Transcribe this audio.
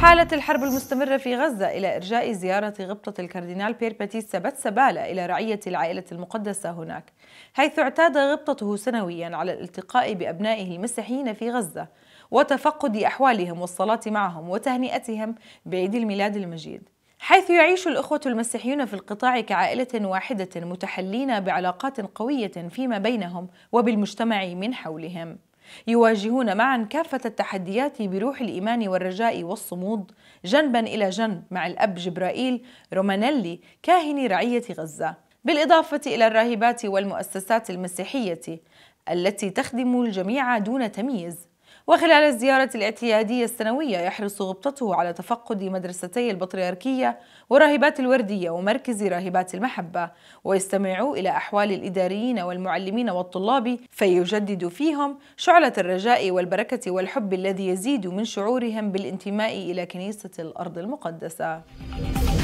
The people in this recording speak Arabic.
حالت الحرب المستمرة في غزة إلى إرجاء زيارة غبطة الكاردينال بير باتيستا باتسابالا إلى رعية العائلة المقدسة هناك حيث اعتاد غبطته سنويا على الالتقاء بأبنائه المسيحيين في غزة وتفقد أحوالهم والصلاة معهم وتهنئتهم بعيد الميلاد المجيد حيث يعيش الأخوة المسيحيون في القطاع كعائلة واحدة متحلين بعلاقات قوية فيما بينهم وبالمجتمع من حولهم يواجهون معا كافة التحديات بروح الإيمان والرجاء والصمود جنبا إلى جنب مع الأب جبرائيل رومانيلي كاهن رعية غزة بالإضافة إلى الراهبات والمؤسسات المسيحية التي تخدم الجميع دون تمييز وخلال الزيارة الاعتيادية السنوية يحرص غبطته على تفقد مدرستي البطريركية وراهبات الوردية ومركز راهبات المحبة ويستمع إلى أحوال الإداريين والمعلمين والطلاب فيجدد فيهم شعلة الرجاء والبركة والحب الذي يزيد من شعورهم بالانتماء إلى كنيسة الأرض المقدسة